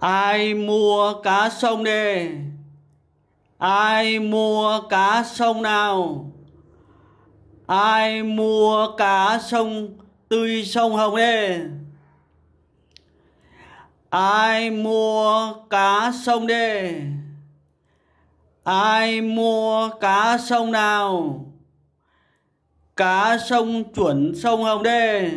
ai mua cá sông đê ai mua cá sông nào ai mua cá sông tươi sông hồng đê ai mua cá sông đê ai mua cá sông nào cá sông chuẩn sông hồng đê